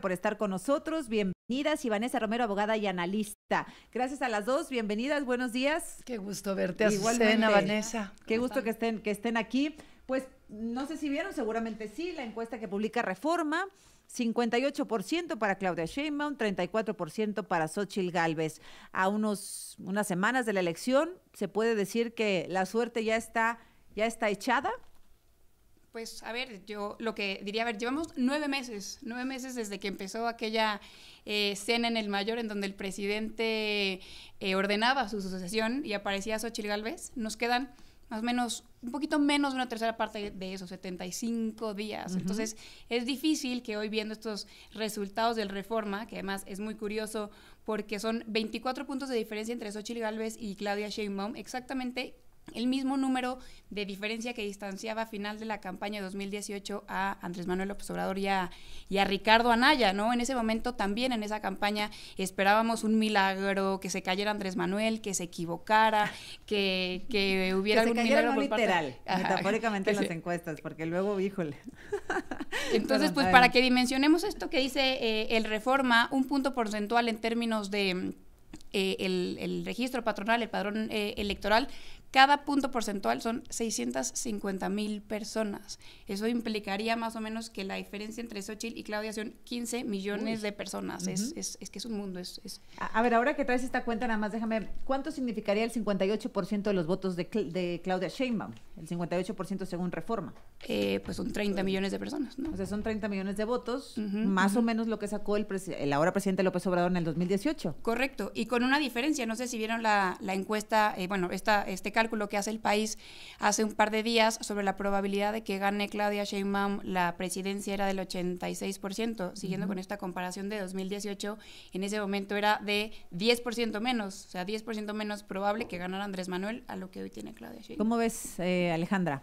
por estar con nosotros. Bienvenidas, y Vanessa Romero, abogada y analista. Gracias a las dos, bienvenidas, buenos días. Qué gusto verte, Azucena, Vanessa. Qué gusto que estén, que estén aquí. Pues no sé si vieron, seguramente sí, la encuesta que publica Reforma. 58% para Claudia Sheinbaum, 34% para Xochitl Galvez. A unos, unas semanas de la elección, se puede decir que la suerte ya está, ya está echada. Pues a ver, yo lo que diría, a ver, llevamos nueve meses, nueve meses desde que empezó aquella escena eh, en el Mayor en donde el presidente eh, ordenaba su sucesión y aparecía Xochitl Galvez. Nos quedan más o menos, un poquito menos de una tercera parte de esos 75 días. Entonces, es difícil que hoy viendo estos resultados del reforma, que además es muy curioso porque son 24 puntos de diferencia entre Xochitl Gálvez y Claudia Sheinbaum, exactamente el mismo número de diferencia que distanciaba a final de la campaña de 2018 a Andrés Manuel López Obrador y a, Ricardo Anaya, ¿no? En ese momento también en esa campaña esperábamos un milagro, que se cayera Andrés Manuel, que se equivocara, que, que hubiera que milagro literal, metafóricamente en las encuestas, porque luego, híjole. Entonces, pues para que dimensionemos esto que dice eh, el Reforma, un punto porcentual en términos de... Eh, el, el, registro patronal, el padrón eh, electoral, cada punto porcentual son 650 mil personas. Eso implicaría más o menos que la diferencia entre Xochitl y Claudia son 15 millones de personas. es, es, que es un mundo. Es, A, ver, ahora que traes esta cuenta, nada más déjame, ¿cuánto significaría el 58% de los votos de, de Claudia Sheinbaum? el 58% según reforma. Eh, pues son 30 millones de personas, ¿no? O sea, son 30 millones de votos, más o menos lo que sacó el, el, ahora presidente López Obrador en el 2018. Correcto, y con una diferencia, no sé si vieron la, la encuesta, eh, bueno, esta, este cálculo que hace el país hace un par de días sobre la probabilidad de que gane Claudia Sheinbaum la presidencia era del 86%, siguiendo con esta comparación de 2018, en ese momento era de 10% menos, o sea, 10% menos probable que ganara Andrés Manuel a lo que hoy tiene Claudia Sheinbaum. ¿Cómo ves? Eh, Alejandra?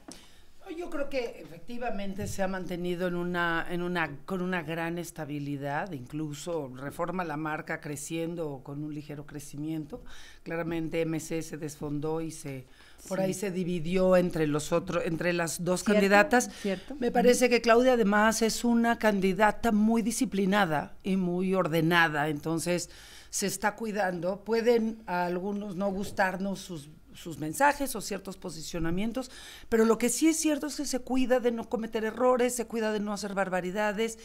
Yo creo que efectivamente se ha mantenido en una, en una, con una gran estabilidad, incluso reforma la marca creciendo con un ligero crecimiento. Claramente MC se desfondó y se por ahí se dividió entre los otros, entre las dos candidatas. ¿Cierto? Me parece que Claudia además es una candidata muy disciplinada y muy ordenada. Entonces, se está cuidando. Pueden a algunos no gustarnos sus sus mensajes o ciertos posicionamientos, pero lo que sí es cierto es que se cuida de no cometer errores, se cuida de no hacer barbaridades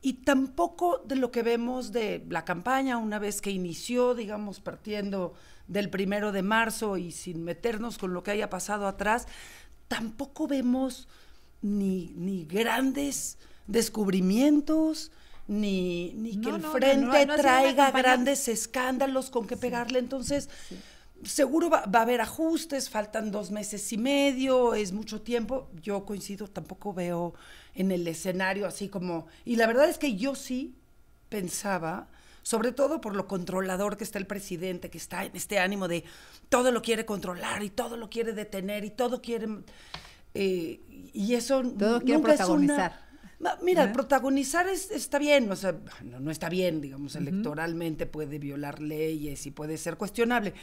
y tampoco de lo que vemos de la campaña una vez que inició, digamos, partiendo del primero de marzo y sin meternos con lo que haya pasado atrás, tampoco vemos ni, ni grandes descubrimientos, ni, ni que el frente traiga grandes escándalos con que pegarle. Entonces, seguro va, a haber ajustes, faltan dos meses y medio, es mucho tiempo. Yo coincido, tampoco veo en el escenario así como... Y la verdad es que yo sí pensaba, sobre todo por lo controlador que está el presidente, que está en este ánimo de todo lo quiere controlar y todo lo quiere detener y todo quiere... Eh, y eso todo quiere protagonizar. mira, protagonizar está bien, o sea, no, está bien, digamos, electoralmente puede violar leyes y puede ser cuestionable,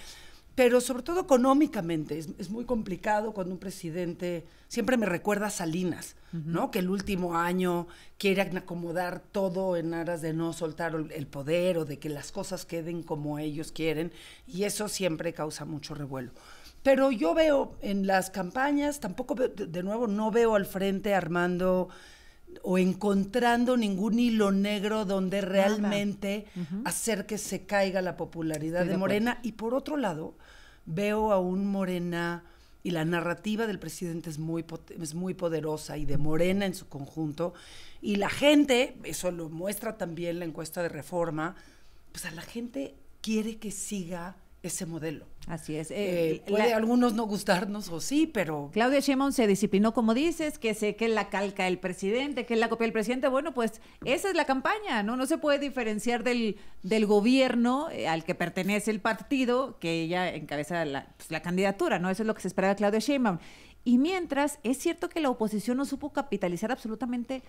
pero sobre todo económicamente. Es, muy complicado cuando un presidente, siempre me recuerda a Salinas, ¿no? Que el último año quiere acomodar todo en aras de no soltar el poder o de que las cosas queden como ellos quieren, y eso siempre causa mucho revuelo. Pero yo veo en las campañas, tampoco, de nuevo, no veo al frente armando o encontrando ningún hilo negro donde realmente hacer que se caiga la popularidad de, Morena. y por otro lado, veo a un Morena y la narrativa del presidente es muy, es muy poderosa y de Morena en su conjunto. Y la gente, eso lo muestra también la encuesta de reforma, pues a la gente quiere que siga ese modelo. Así es. Eh, eh, puede algunos no gustarnos o sí, pero... Claudia Sheinbaum se disciplinó, como dices, que sé que la calca el presidente, que la copia el presidente. Bueno, pues esa es la campaña, ¿no? No se puede diferenciar del, del gobierno eh, al que pertenece el partido, que ella encabeza la, pues, candidatura, ¿no? Eso es lo que se esperaba Claudia Sheinbaum. Y mientras, es cierto que la oposición no supo capitalizar absolutamente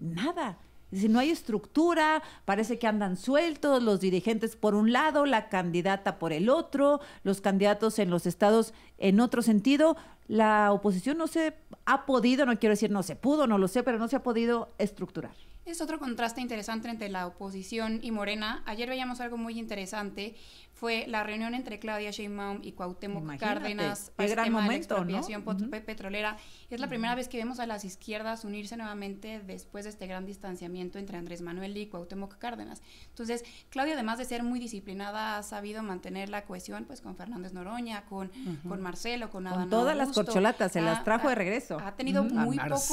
nada. Si no hay estructura, parece que andan sueltos los dirigentes por un lado, la candidata por el otro, los candidatos en los estados en otro sentido. La oposición no se ha podido, no quiero decir no se pudo, no lo sé, pero no se ha podido estructurar. Es otro contraste interesante entre la oposición y Morena. Ayer veíamos algo muy interesante fue la reunión entre Claudia Sheinbaum y Cuauhtémoc Cárdenas este gran momento, de la petrolera. Es la primera vez que vemos a las izquierdas unirse nuevamente después de este gran distanciamiento entre Andrés Manuel y Cuauhtémoc Cárdenas. Entonces, Claudia, además de ser muy disciplinada, ha sabido mantener la cohesión pues con Fernández Noroña, con, con Marcelo, con Adán Con todas las corcholatas, se las trajo de regreso. Ha tenido muy pocos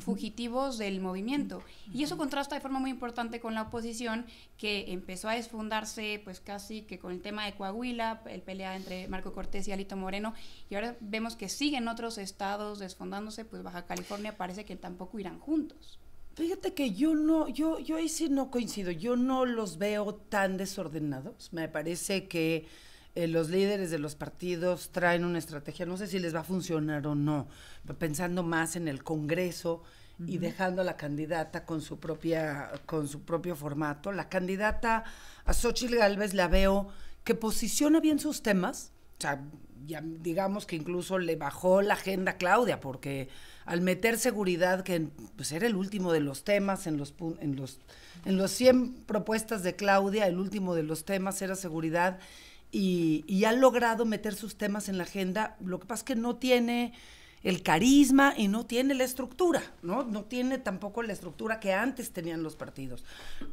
fugitivos del movimiento. Y eso contrasta de forma muy importante con la oposición que empezó a desfundarse pues casi que con el tema de Coahuila, el pelea entre Marco Cortés y Alito Moreno, y ahora vemos que siguen otros estados desfundándose, pues Baja California parece que tampoco irán juntos. Fíjate que yo no, yo, yo ahí sí no coincido, yo no los veo tan desordenados, me parece que eh, los líderes de los partidos traen una estrategia, no sé si les va a funcionar o no, pensando más en el Congreso y dejando a la candidata con su propia con su propio formato. La candidata a Xochitl Galvez la veo que posiciona bien sus temas, o sea, ya digamos que incluso le bajó la agenda a Claudia porque al meter seguridad que pues era el último de los temas en los en los en los 100 propuestas de Claudia, el último de los temas era seguridad y, ha logrado meter sus temas en la agenda. Lo que pasa es que no tiene el carisma y no tiene la estructura, ¿no? No tiene tampoco la estructura que antes tenían los partidos.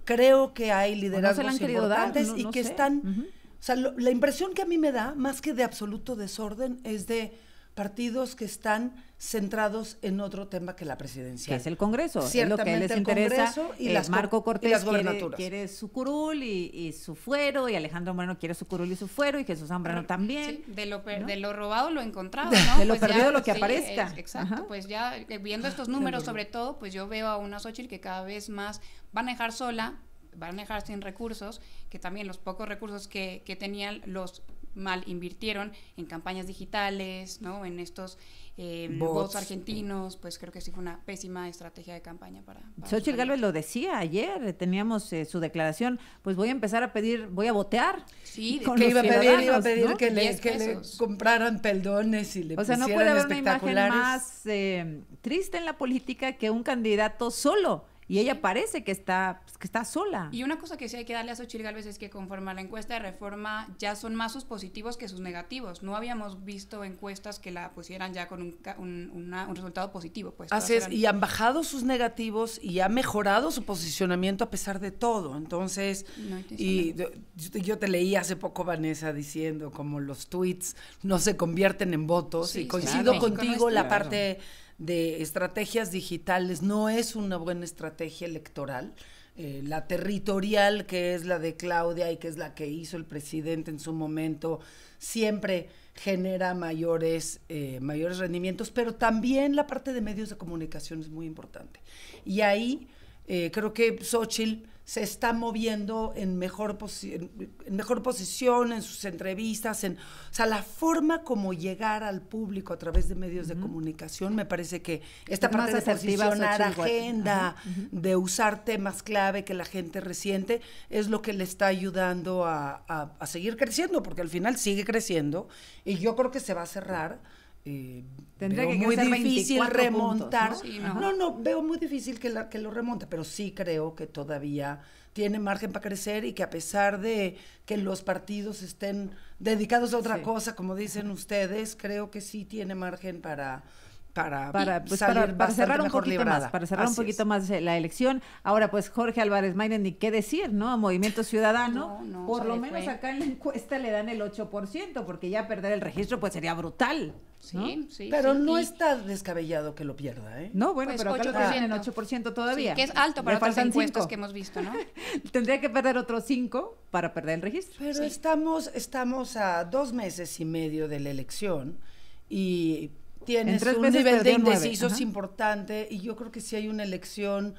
Creo que hay liderazgos importantes y que están... O sea, la impresión que a mí me da, más que de absoluto desorden, es de partidos que están centrados en otro tema que la presidencia. es el Congreso, Ciertamente, lo que les interesa. Congreso y eh, las Marco Cortés y quiere, su curul y, su fuero, y Alejandro Moreno quiere su curul y su fuero, y Jesús Zambrano ah, también. de, lo de lo robado lo encontrado, ¿no? De lo pues perdido lo que aparezca. exacto, pues ya eh, viendo estos números sobre todo, pues yo veo a una Xochitl que cada vez más van a dejar sola, van a dejar sin recursos, que también los pocos recursos que tenían los mal invirtieron en campañas digitales, ¿no? En estos eh, argentinos, pues creo que sí fue una pésima estrategia de campaña para... Galvez lo decía ayer, eh, teníamos eh, su declaración, pues voy a empezar a pedir, voy a botear. Sí, que iba a pedir, que, le, compraran peldones y le O sea, no puede haber una imagen más eh, triste en la política que un candidato solo y ella parece que está, pues, que está sola. Y una cosa que sí hay que darle a Xochitl Galvez es que conforme a la encuesta de reforma ya son más sus positivos que sus negativos. No habíamos visto encuestas que la pusieran ya con un, un, resultado positivo. Pues, Así es, y han bajado sus negativos y ha mejorado su posicionamiento a pesar de todo. Entonces, y yo, te leí hace poco, Vanessa, diciendo como los tweets no se convierten en votos y coincido contigo la parte de estrategias digitales no es una buena estrategia electoral. Eh, la territorial, que es la de Claudia y que es la que hizo el presidente en su momento, siempre genera mayores, eh, mayores rendimientos, pero también la parte de medios de comunicación es muy importante. Y ahí eh, creo que Xochitl se está moviendo en mejor, mejor posición en sus entrevistas, en, o sea, la forma como llegar al público a través de medios de comunicación, me parece que esta parte de posicionar agenda, de usar temas clave que la gente resiente, es lo que le está ayudando a, seguir creciendo, porque al final sigue creciendo y yo creo que se va a cerrar eh, Tendría que muy difícil remontar. ¿no? ¿no? veo muy difícil que, que lo remonte, pero sí creo que todavía tiene margen para crecer y que a pesar de que los partidos estén dedicados a otra cosa, como dicen ustedes, creo que sí tiene margen para pues, para, para, cerrar un poquito más, para cerrar un poquito más eh, la elección. Ahora, pues Jorge Álvarez Mayden, ni qué decir, ¿no? A Movimiento Ciudadano, por lo menos acá en la encuesta le dan el 8%, porque ya perder el registro pues sería brutal. Sí, Pero no está descabellado que lo pierda, ¿eh? No, bueno, pues, pero acá 8%. tienen 8% todavía. que es alto para otras encuestas que hemos visto, ¿no? Tendría que perder otros 5 para perder el registro. Pero estamos, estamos a dos meses y medio de la elección y tienes un nivel de indecisos importante y yo creo que si hay una elección.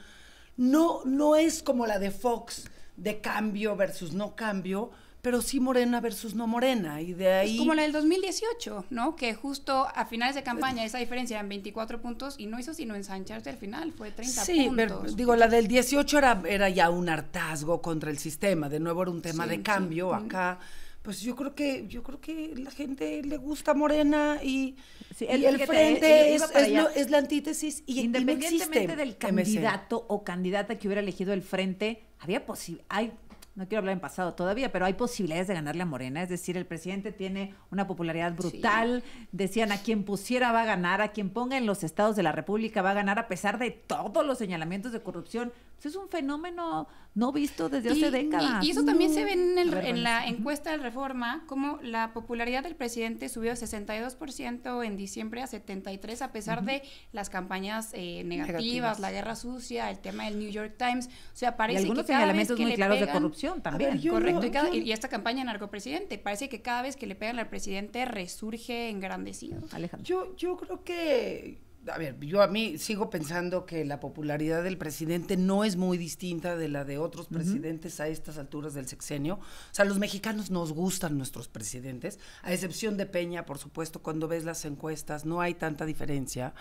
No, no es como la de Fox, de cambio versus no cambio, pero sí morena versus no morena. Y de ahí... Es como la del 2018, ¿no? Que justo a finales de campaña esa diferencia en 24 puntos y no hizo sino ensancharse al final, fue 30 sí, Pero, digo, la del 18 era, era ya un hartazgo contra el sistema, de nuevo era un tema de cambio acá pues yo creo que yo creo que la gente le gusta Morena y, el frente es, la antítesis y independientemente del candidato o candidata que hubiera elegido el frente había hay no quiero hablar en pasado todavía, pero hay posibilidades de ganarle a Morena. Es decir, el presidente tiene una popularidad brutal. Decían, a quien pusiera va a ganar, a quien ponga en los estados de la República va a ganar, a pesar de todos los señalamientos de corrupción. Pues es un fenómeno no visto desde hace décadas. Y, eso también se ve en, la encuesta de Reforma, como la popularidad del presidente subió 62% en diciembre a 73%, a pesar de las campañas eh, negativas, la guerra sucia, el tema del New York Times. O sea, parece que. cada elementos que muy claros de corrupción también. correcto. y, esta campaña narco presidente. parece que cada vez que le pegan al presidente resurge engrandecido. Alejandro. Yo, yo creo que a ver, yo a mí sigo pensando que la popularidad del presidente no es muy distinta de la de otros presidentes a estas alturas del sexenio. O sea, los mexicanos nos gustan nuestros presidentes, a excepción de Peña, por supuesto, cuando ves las encuestas no hay tanta diferencia.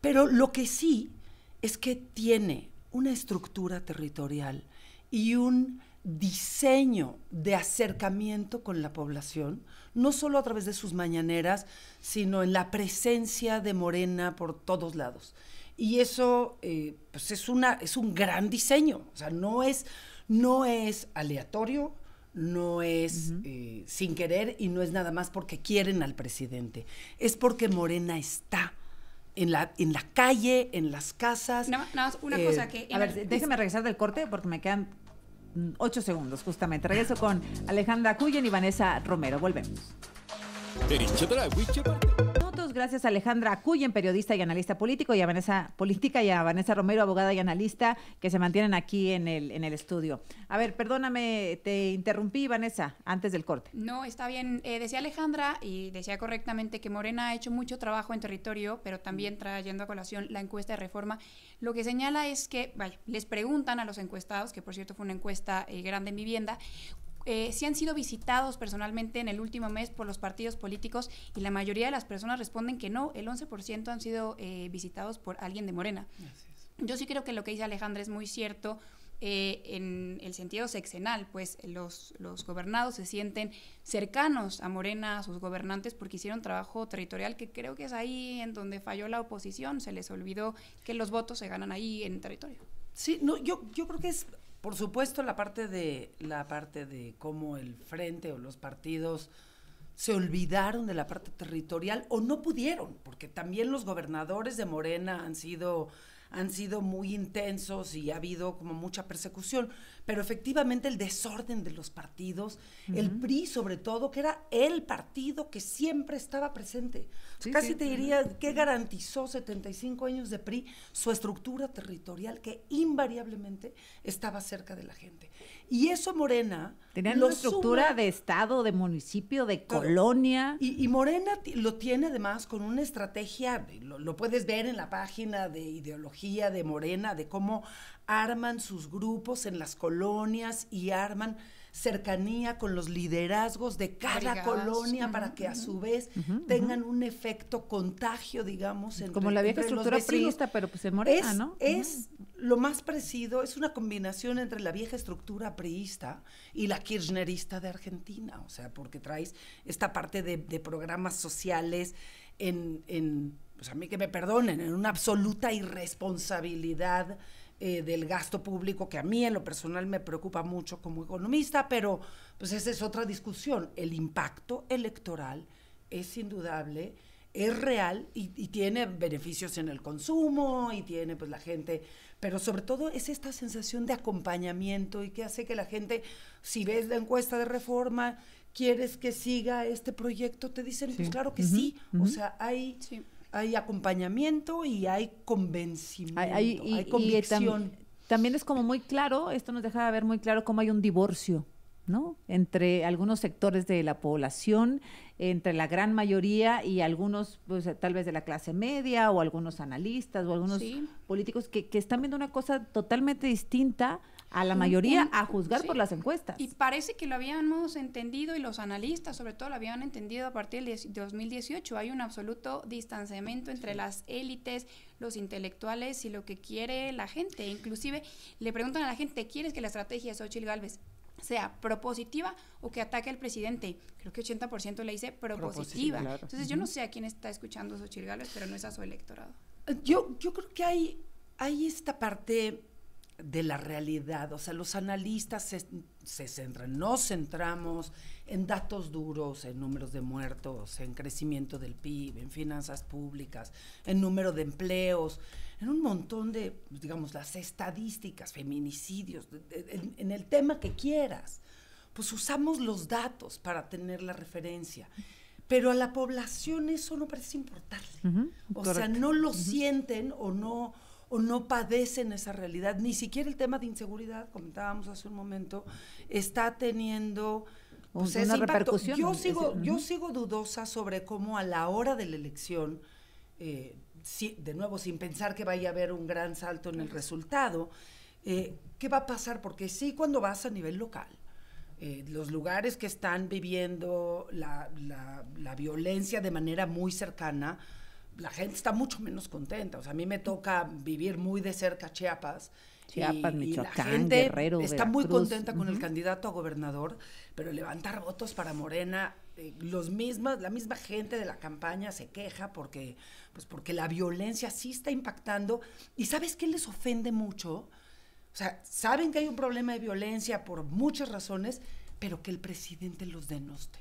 Pero lo que sí es que tiene una estructura territorial y un diseño de acercamiento con la población, no solo a través de sus mañaneras, sino en la presencia de Morena por todos lados. Y eso eh, pues es, una, es un gran diseño, o sea, no es, no es aleatorio, no es eh, sin querer y no es nada más porque quieren al presidente, es porque Morena está. En la, en la calle, en las casas. una cosa eh, que... A ver, déjeme regresar del corte porque me quedan ocho segundos, justamente. Regreso con Alejandra Cuyen y Vanessa Romero. Volvemos gracias a Alejandra Cuyen, periodista y analista político, y a Vanessa Política y a Vanessa Romero, abogada y analista, que se mantienen aquí en el, en el estudio. A ver, perdóname, te interrumpí, Vanessa, antes del corte. No, está bien. Eh, decía Alejandra, y decía correctamente, que Morena ha hecho mucho trabajo en territorio, pero también trayendo a colación la encuesta de reforma. Lo que señala es que, vaya, les preguntan a los encuestados, que por cierto fue una encuesta eh, grande en vivienda, eh, si han sido visitados personalmente en el último mes por los partidos políticos y la mayoría de las personas responden que no, el 11% han sido eh, visitados por alguien de Morena. Yo sí creo que lo que dice Alejandra es muy cierto. Eh, en el sentido sexenal, pues los, los, gobernados se sienten cercanos a Morena, a sus gobernantes, porque hicieron trabajo territorial, que creo que es ahí en donde falló la oposición, se les olvidó que los votos se ganan ahí en territorio. Sí, no, yo, yo creo que es por supuesto, la parte de, la parte de cómo el frente o los partidos se olvidaron de la parte territorial o no pudieron, porque también los gobernadores de Morena han sido, han sido muy intensos y ha habido como mucha persecución pero efectivamente el desorden de los partidos, el PRI sobre todo, que era el partido que siempre estaba presente. Casi te diría que garantizó 75 años de PRI su estructura territorial que invariablemente estaba cerca de la gente. Y eso Morena... Tenían una estructura de Estado, de municipio, de colonia. Y, Morena lo tiene además con una estrategia, lo puedes ver en la página de ideología de Morena, de cómo arman sus grupos en las colonias y arman cercanía con los liderazgos de cada colonia para que a su vez tengan un efecto contagio, digamos, entre, como la vieja estructura priista, pero pues en morena, ¿no? Es lo más parecido, es una combinación entre la vieja estructura priista y la kirchnerista de Argentina, o sea, porque traes esta parte de, de programas sociales en, en, pues a mí que me perdonen, en una absoluta irresponsabilidad eh, del gasto público, que a mí en lo personal me preocupa mucho como economista, pero pues esa es otra discusión. El impacto electoral es indudable, es real y, tiene beneficios en el consumo y tiene pues la gente, pero sobre todo es esta sensación de acompañamiento y que hace que la gente, si ves la encuesta de reforma, ¿quieres que siga este proyecto? Te dicen, pues claro que sí. O sea, hay hay acompañamiento y hay convencimiento, hay, convicción. también es como muy claro, esto nos deja ver muy claro cómo hay un divorcio, ¿no? Entre algunos sectores de la población, entre la gran mayoría y algunos, pues, tal vez de la clase media o algunos analistas o algunos políticos que, que, están viendo una cosa totalmente distinta a la mayoría a juzgar por las encuestas. Y parece que lo habíamos entendido y los analistas sobre todo lo habían entendido a partir del 2018. Hay un absoluto distanciamiento entre las élites, los intelectuales y lo que quiere la gente. Inclusive le preguntan a la gente, ¿quieres que la estrategia de Xochitl Galvez sea propositiva o que ataque al presidente. Creo que 80% le dice propositiva. Entonces, yo no sé a quién está escuchando Xochitl Gálvez, pero no es a su electorado. Yo, yo creo que hay, hay esta parte de la realidad. O sea, los analistas se, centran, nos centramos en datos duros, en números de muertos, en crecimiento del PIB, en finanzas públicas, en número de empleos, en un montón de, digamos, las estadísticas, feminicidios, en, el tema que quieras. Pues usamos los datos para tener la referencia. Pero a la población eso no parece importarle. o sea, no lo sienten o no o no padecen esa realidad. Ni siquiera el tema de inseguridad, comentábamos hace un momento, está teniendo pues, una repercusión. Yo sigo, yo sigo dudosa sobre cómo a la hora de la elección, eh, de nuevo sin pensar que vaya a haber un gran salto en el resultado, eh, ¿qué va a pasar? Porque sí, cuando vas a nivel local, eh, los lugares que están viviendo la, violencia de manera muy cercana, la gente está mucho menos contenta. O sea, a mí me toca vivir muy de cerca Chiapas. Chiapas, Michoacán, la gente Está muy contenta con el candidato a gobernador, pero levantar votos para Morena, eh, los mismas, la misma gente de la campaña se queja porque, pues porque la violencia sí está impactando. ¿Y sabes qué les ofende mucho? O sea, saben que hay un problema de violencia por muchas razones, pero que el presidente los denoste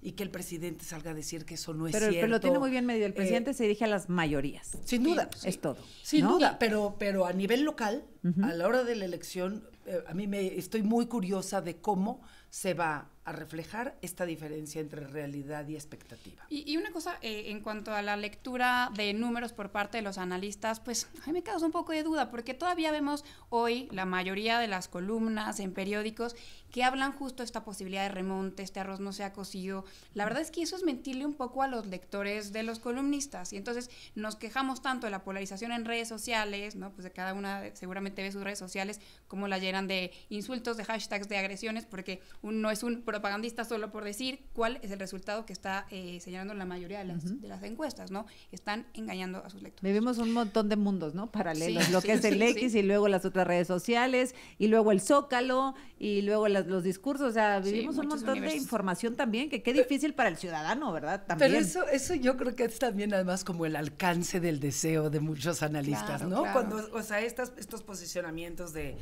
y que el presidente salga a decir que eso no es pero, cierto. Pero lo tiene muy bien medido. El eh, presidente se dirige a las mayorías. Sin duda. es todo. Sin duda, pero, pero a nivel local, a la hora de la elección, eh, a mí me estoy muy curiosa de cómo se va a reflejar esta diferencia entre realidad y expectativa. Y, una cosa eh, en cuanto a la lectura de números por parte de los analistas, pues a mí me causa un poco de duda, porque todavía vemos hoy la mayoría de las columnas en periódicos que hablan justo de esta posibilidad de remonte, este arroz no se ha cocido. La verdad es que eso es mentirle un poco a los lectores de los columnistas. Y entonces nos quejamos tanto de la polarización en redes sociales, ¿no? Pues de cada una seguramente ve sus redes sociales, como la llenan de insultos, de hashtags, de agresiones, porque uno es un pro propagandista solo por decir cuál es el resultado que está eh, señalando la mayoría de las, encuestas, ¿no? Están engañando a sus lectores. Vivimos un montón de mundos, ¿no? Paralelos, lo que es el X y luego las otras redes sociales y luego el Zócalo y luego los discursos, o sea, vivimos un montón de información también, que qué difícil para el ciudadano, ¿verdad? Pero eso, eso yo creo que es también además como el alcance del deseo de muchos analistas, ¿no? Cuando, o sea, estas, estos posicionamientos de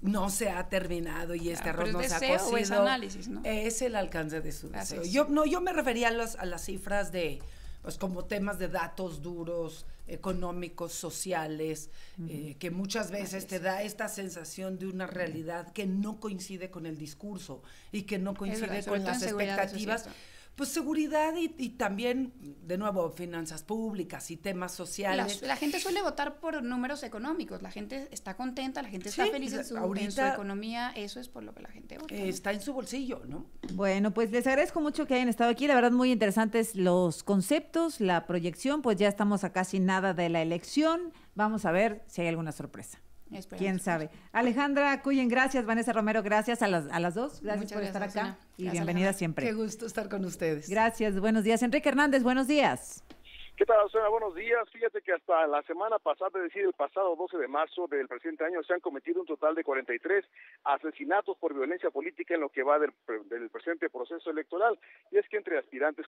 no se ha terminado y este ah, error no se ha cocido. Es, es el alcance de su deseo. Yo, no, yo me refería a, a las cifras de, pues, como temas de datos duros, económicos, sociales, eh, que muchas veces te da esta sensación de una realidad que no coincide con el discurso y que no coincide con las expectativas. Pues seguridad y, también, de nuevo, finanzas públicas y temas sociales. La, gente suele votar por números económicos. La gente está contenta, la gente está feliz en su, economía. Eso es por lo que la gente vota. está en su bolsillo, ¿no? Bueno, pues les agradezco mucho que hayan estado aquí. La verdad, muy interesantes los conceptos, la proyección. Pues ya estamos a casi nada de la elección. Vamos a ver si hay alguna sorpresa. Quién sabe. Alejandra Cuyen, gracias. Vanessa Romero, gracias a las, a las dos. Gracias por estar acá y bienvenida siempre. Qué gusto estar con ustedes. Gracias, buenos días. Enrique Hernández, buenos días. ¿Qué tal, señora? Buenos días. Fíjate que hasta la semana pasada, es decir, el pasado 12 de marzo del presente año, se han cometido un total de 43 asesinatos por violencia política en lo que va del presente proceso electoral. Y es que entre aspirantes